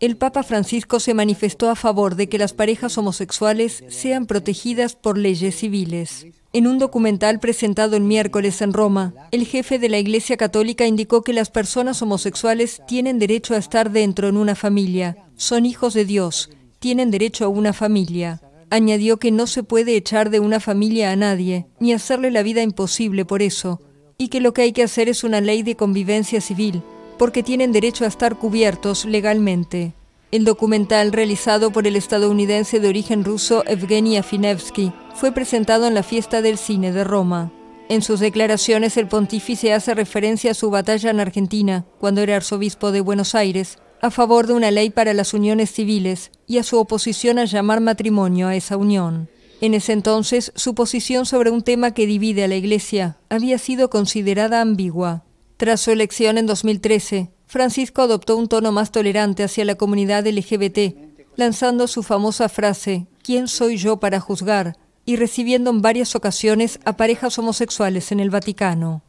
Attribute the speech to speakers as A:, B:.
A: El Papa Francisco se manifestó a favor de que las parejas homosexuales sean protegidas por leyes civiles. En un documental presentado el miércoles en Roma, el jefe de la Iglesia Católica indicó que las personas homosexuales tienen derecho a estar dentro en una familia, son hijos de Dios, tienen derecho a una familia. Añadió que no se puede echar de una familia a nadie, ni hacerle la vida imposible por eso, y que lo que hay que hacer es una ley de convivencia civil porque tienen derecho a estar cubiertos legalmente. El documental realizado por el estadounidense de origen ruso Evgeny Afinevsky fue presentado en la Fiesta del Cine de Roma. En sus declaraciones el pontífice hace referencia a su batalla en Argentina, cuando era arzobispo de Buenos Aires, a favor de una ley para las uniones civiles y a su oposición a llamar matrimonio a esa unión. En ese entonces, su posición sobre un tema que divide a la Iglesia había sido considerada ambigua. Tras su elección en 2013, Francisco adoptó un tono más tolerante hacia la comunidad LGBT, lanzando su famosa frase, ¿quién soy yo para juzgar?, y recibiendo en varias ocasiones a parejas homosexuales en el Vaticano.